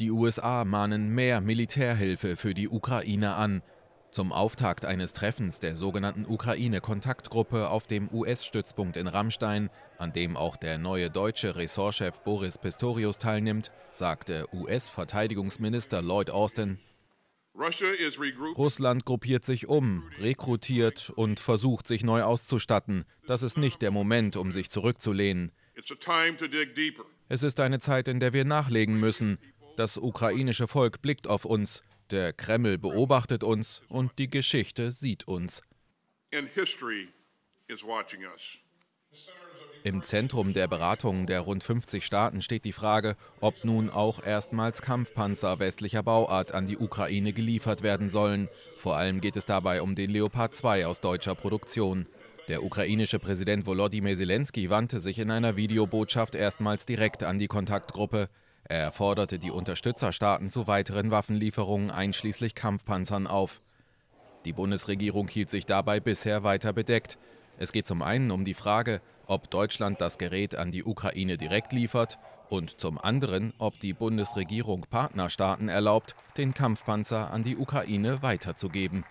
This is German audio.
Die USA mahnen mehr Militärhilfe für die Ukraine an. Zum Auftakt eines Treffens der sogenannten Ukraine-Kontaktgruppe auf dem US-Stützpunkt in Rammstein, an dem auch der neue deutsche Ressortchef Boris Pistorius teilnimmt, sagte US-Verteidigungsminister Lloyd Austin, Russland gruppiert sich um, rekrutiert und versucht, sich neu auszustatten. Das ist nicht der Moment, um sich zurückzulehnen. Es ist eine Zeit, in der wir nachlegen müssen. Das ukrainische Volk blickt auf uns, der Kreml beobachtet uns und die Geschichte sieht uns. Im Zentrum der Beratungen der rund 50 Staaten steht die Frage, ob nun auch erstmals Kampfpanzer westlicher Bauart an die Ukraine geliefert werden sollen. Vor allem geht es dabei um den Leopard 2 aus deutscher Produktion. Der ukrainische Präsident Volodymyr Zelensky wandte sich in einer Videobotschaft erstmals direkt an die Kontaktgruppe. Er forderte die Unterstützerstaaten zu weiteren Waffenlieferungen einschließlich Kampfpanzern auf. Die Bundesregierung hielt sich dabei bisher weiter bedeckt. Es geht zum einen um die Frage, ob Deutschland das Gerät an die Ukraine direkt liefert und zum anderen, ob die Bundesregierung Partnerstaaten erlaubt, den Kampfpanzer an die Ukraine weiterzugeben.